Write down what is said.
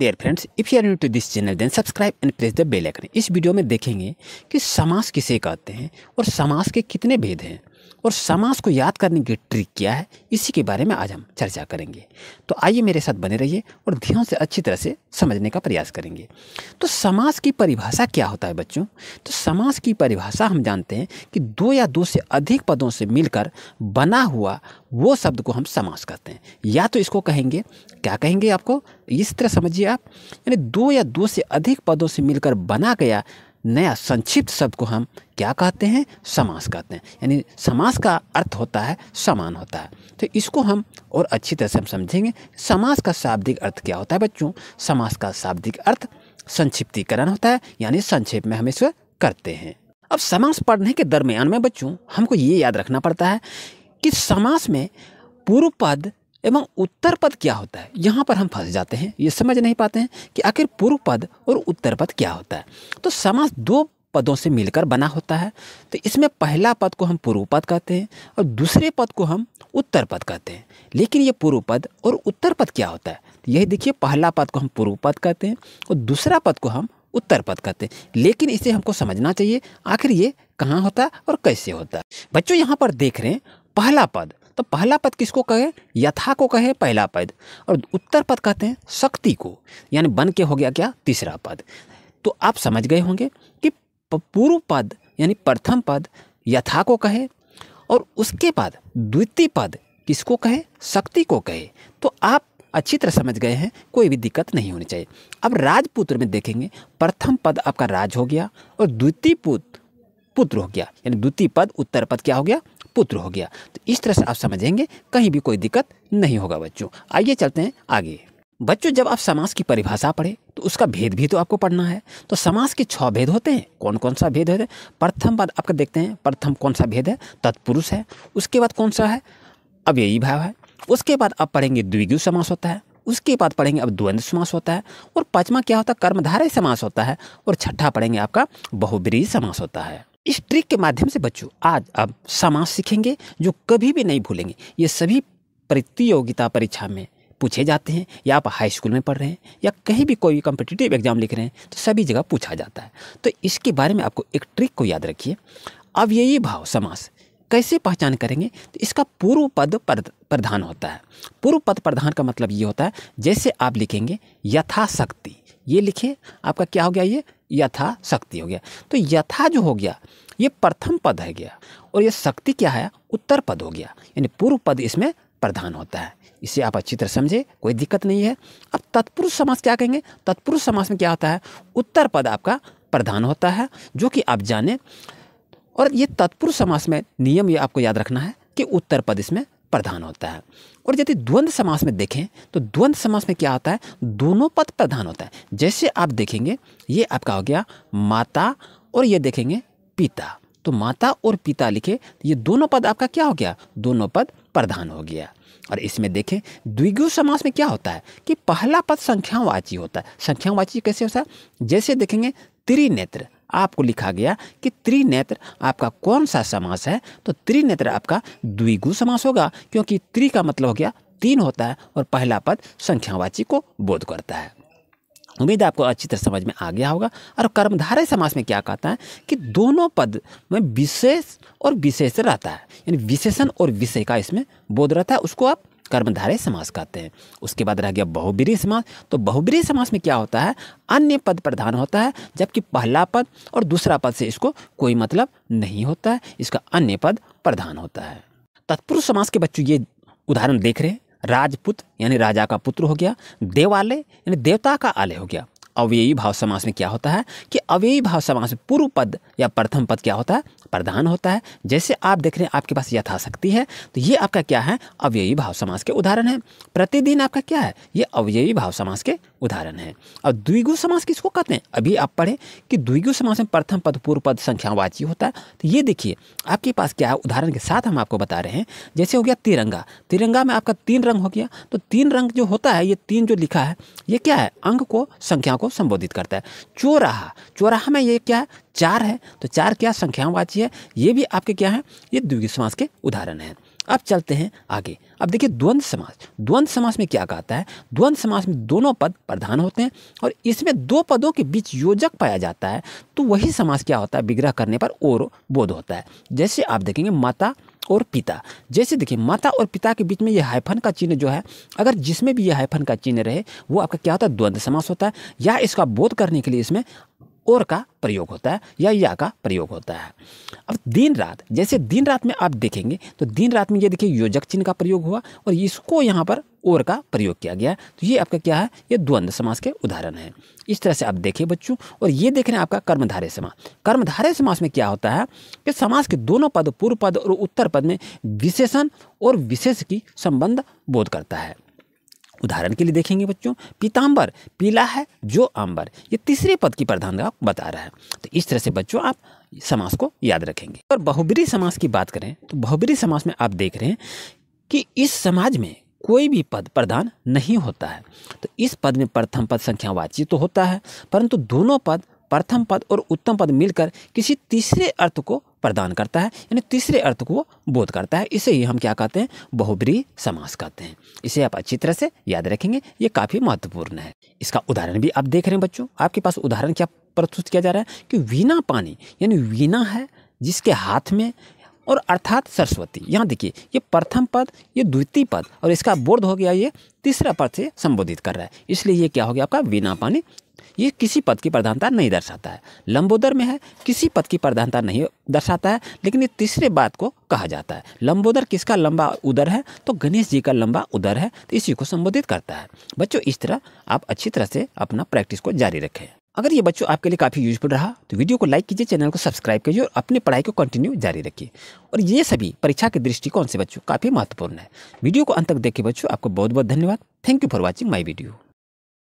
dare friends if you are new to this channel then subscribe and press the bell icon इस video में देखेंगे कि समास किसे कहते हैं और समास के कितने भेद हैं और समाज को याद करने की ट्रिक क्या है इसी के बारे में आज हम चर्चा करेंगे तो आइए मेरे साथ बने रहिए और ध्यान से अच्छी तरह से समझने का प्रयास करेंगे तो समाज की परिभाषा क्या होता है बच्चों तो समाज की परिभाषा हम जानते हैं कि दो या दो से अधिक पदों से मिलकर बना हुआ वो शब्द को हम समास कहते हैं या तो इसको कहेंगे क्या कहेंगे आपको इस तरह समझिए आप यानी दो या दो से अधिक पदों से मिलकर बना गया नया संक्षिप्त शब्द को हम क्या कहते हैं समास कहते हैं यानी समास का अर्थ होता है समान होता है तो इसको हम और अच्छी तरह से हम समझेंगे समास का शाब्दिक अर्थ क्या होता है बच्चों समास का शाब्दिक अर्थ संक्षिप्तीकरण होता है यानी संक्षेप में हम इसे करते हैं अब समास पढ़ने के दरमियान में बच्चों हमको ये याद रखना पड़ता है कि समास में पूर्व पद एवं उत्तर पद क्या होता है यहाँ पर हम फंस जाते हैं ये समझ नहीं पाते हैं कि आखिर पूर्व पद और उत्तर पद क्या होता है तो समास दो पदों से मिलकर बना होता है तो इसमें पहला पद को हम पूर्व पद कहते हैं और दूसरे पद को हम उत्तर पद कहते हैं लेकिन ये पूर्व पद और उत्तर पद क्या होता है तो यही देखिए पहला पद को हम पूर्व पद कहते हैं और दूसरा पद को हम उत्तर पद कहते हैं लेकिन इसे हमको समझना चाहिए आखिर ये कहाँ होता है और कैसे होता है बच्चों यहाँ पर देख रहे हैं पहला पद तो पहला पद किसको कहे यथा को कहे पहला पद और उत्तर पद कहते हैं शक्ति को यानी बन के हो गया क्या तीसरा पद तो आप समझ गए होंगे कि पूर्व पद यानी प्रथम पद यथा को कहे और उसके बाद द्वितीय पद किसको कहे शक्ति को कहे तो आप अच्छी तरह समझ गए हैं कोई भी दिक्कत नहीं होनी चाहिए अब राजपुत्र में देखेंगे प्रथम पद आपका राज हो गया और द्वितीय पुत्र पुत्र हो गया यानी द्वितीय पद उत्तर पद क्या हो गया पुत्र हो गया तो इस तरह से आप समझेंगे कहीं भी कोई दिक्कत नहीं होगा बच्चों आइए चलते हैं आगे बच्चों जब आप समास की परिभाषा पढ़े तो उसका भेद भी तो आपको पढ़ना है तो समास के छह भेद होते हैं कौन कौन सा भेद होते हैं प्रथम बार आपका देखते हैं प्रथम कौन सा भेद है तत्पुरुष है उसके बाद कौन सा है अब यही भाव है उसके बाद आप पढ़ेंगे द्विगु समास होता है उसके बाद पढ़ेंगे अब द्वंद्व समास होता है और पाँचवा क्या होता है कर्मधारय समास होता है और छठा पढ़ेंगे आपका बहुब्रीही समास होता है इस ट्रिक के माध्यम से बच्चों आज आप समाज सीखेंगे जो कभी भी नहीं भूलेंगे ये सभी प्रतियोगिता परीक्षा में पूछे जाते हैं या आप हाई स्कूल में पढ़ रहे हैं या कहीं भी कोई भी कॉम्पिटिटिव एग्जाम लिख रहे हैं तो सभी जगह पूछा जाता है तो इसके बारे में आपको एक ट्रिक को याद रखिए अब यही भाव समास कैसे पहचान करेंगे तो इसका पूर्व पद प्रधान होता है पूर्व पद प्रधान का मतलब ये होता है जैसे आप लिखेंगे यथाशक्ति ये लिखें आपका क्या हो गया ये यथा शक्ति हो गया तो यथा जो हो गया ये प्रथम पद है गया और ये शक्ति क्या है उत्तर पद हो गया यानी पूर्व पद इसमें प्रधान होता है इसे आप अच्छी तरह समझे कोई दिक्कत नहीं है अब तत्पुरुष समास क्या कहेंगे तत्पुरुष समास में क्या होता है उत्तर पद आपका प्रधान होता है जो कि आप जाने और ये तत्पुरुष समास में नियम ये आपको याद रखना है कि उत्तर पद इसमें प्रधान होता है और यदि द्वंद्व समास में देखें तो द्वंद्व समास में क्या होता है दोनों पद प्रधान होता है जैसे आप देखेंगे ये आपका हो गया माता और ये देखेंगे पिता तो माता और पिता लिखे ये दोनों पद आपका क्या हो गया दोनों पद प्रधान हो गया और इसमें देखें द्विगु समास में क्या होता है कि पहला पद संख्यावाची होता है संख्यावाची कैसे होता है जैसे देखेंगे त्रिनेत्र आपको लिखा गया कि त्रिनेत्र आपका कौन सा समास है तो त्रिनेत्र आपका द्विगु समास होगा क्योंकि त्रि का मतलब हो गया तीन होता है और पहला पद संख्यावाची को बोध करता है उम्मीद आपको अच्छी तरह समझ में आ गया होगा और कर्मधारय समास में क्या कहता है कि दोनों पद में विशेष और विशेष रहता है यानी विशेषण और विषय का इसमें बोध रहता है उसको आप कर्मधारय समास कहते हैं उसके बाद रह गया बहुब्रीही समास तो बहुब्रीही समास में क्या होता है अन्य पद प्रधान होता है जबकि पहला पद और दूसरा पद से इसको कोई मतलब नहीं होता है इसका अन्य पद प्रधान होता है तत्पुरुष समास के बच्चों ये उदाहरण देख रहे हैं राजपुत्र यानी राजा का पुत्र हो गया देवालय यानी देवता का आलय हो गया अव्ययी भाव समास में क्या होता है कि अव्ययी भाव समास में पूर्व पद या प्रथम पद क्या होता है प्रधान होता है जैसे आप देख रहे हैं आपके पास यथाशक्ति है तो ये आपका क्या है अव्ययी भाव समास के उदाहरण है प्रतिदिन आपका क्या है ये अव्ययी भाव समास के उदाहरण है और द्विगु समास किसको कहते हैं अभी आप पढ़ें कि द्विगु समास में प्रथम पद पूर्व पद संख्यावाची होता है तो ये देखिए आपके पास क्या है उदाहरण के साथ हम आपको बता रहे हैं जैसे हो गया तिरंगा तिरंगा में आपका तीन रंग हो गया तो तीन रंग जो होता है ये तीन जो लिखा है ये क्या है अंग को संख्या को को संबोधित करता है चौराहा चौराहा में ये क्या है चार है तो चार क्या संख्यावाची है ये भी आपके क्या है ये द्विगी समास के उदाहरण हैं अब चलते हैं आगे अब देखिए द्वंद्व समास द्वंद्व समास में क्या कहता है द्वंद्व समास में दोनों पद प्रधान होते हैं और इसमें दो पदों के बीच योजक पाया जाता है तो वही समास क्या होता है विग्रह करने पर और बोध होता है जैसे आप देखेंगे माता और पिता जैसे देखिए माता और पिता के बीच में ये हाइफन का चिन्ह जो है अगर जिसमें भी ये हाइफन का चिन्ह रहे वो आपका क्या होता है द्वंद्व समास होता है या इसका बोध करने के लिए इसमें और का प्रयोग होता है या या का प्रयोग होता है अब दिन रात जैसे दिन रात में आप देखेंगे तो दिन रात में ये देखिए योजक चिन्ह का प्रयोग हुआ और इसको यहाँ पर और का प्रयोग किया गया तो ये आपका क्या है ये द्वंद्व समास के उदाहरण है इस तरह से आप देखिए बच्चों और ये देख रहे हैं आपका कर्मधारय समास कर्मधारय समास में क्या होता है कि समास के दोनों पद पूर्व पद और उत्तर पद में विशेषण और विशेष की संबंध बोध करता है उदाहरण के लिए देखेंगे बच्चों पीताम्बर पीला है जो आम्बर ये तीसरे पद की प्रधानता बता रहा है तो इस तरह से बच्चों आप समास को याद रखेंगे और बहुबरी समास की बात करें तो बहुबरी समास में आप देख रहे हैं कि इस समाज में कोई भी पद प्रधान नहीं होता है तो इस पद में प्रथम पद संख्यावाची तो होता है परंतु दोनों पद प्रथम पद और उत्तम पद मिलकर किसी तीसरे अर्थ को प्रदान करता है यानी तीसरे अर्थ को बोध करता है इसे ही हम क्या कहते हैं बहुब्री समास कहते हैं इसे आप अच्छी तरह से याद रखेंगे ये काफ़ी महत्वपूर्ण है इसका उदाहरण भी आप देख रहे हैं बच्चों आपके पास उदाहरण क्या प्रस्तुत किया जा रहा है कि वीणा पानी यानी वीणा है जिसके हाथ में और अर्थात सरस्वती यहाँ देखिए ये प्रथम पद ये द्वितीय पद और इसका बोध हो गया ये तीसरा पद से संबोधित कर रहा है इसलिए ये क्या हो गया आपका वीणा पानी ये किसी पद की प्रधानता नहीं दर्शाता है लंबोदर में है किसी पद की प्रधानता नहीं दर्शाता है लेकिन ये तीसरे बात को कहा जाता है लंबोदर किसका लंबा उदर है तो गणेश जी का लंबा उदर है तो इसी को संबोधित करता है बच्चों इस तरह आप अच्छी तरह से अपना प्रैक्टिस को जारी रखें अगर ये बच्चों आपके लिए काफ़ी यूजफुल रहा तो वीडियो को लाइक कीजिए चैनल को सब्सक्राइब कीजिए और अपनी पढ़ाई को कंटिन्यू जारी रखिए और ये सभी परीक्षा के दृष्टिकोण से बच्चों काफ़ी महत्वपूर्ण है वीडियो को अंत तक देखिए बच्चों आपको बहुत बहुत धन्यवाद thank you for watching my video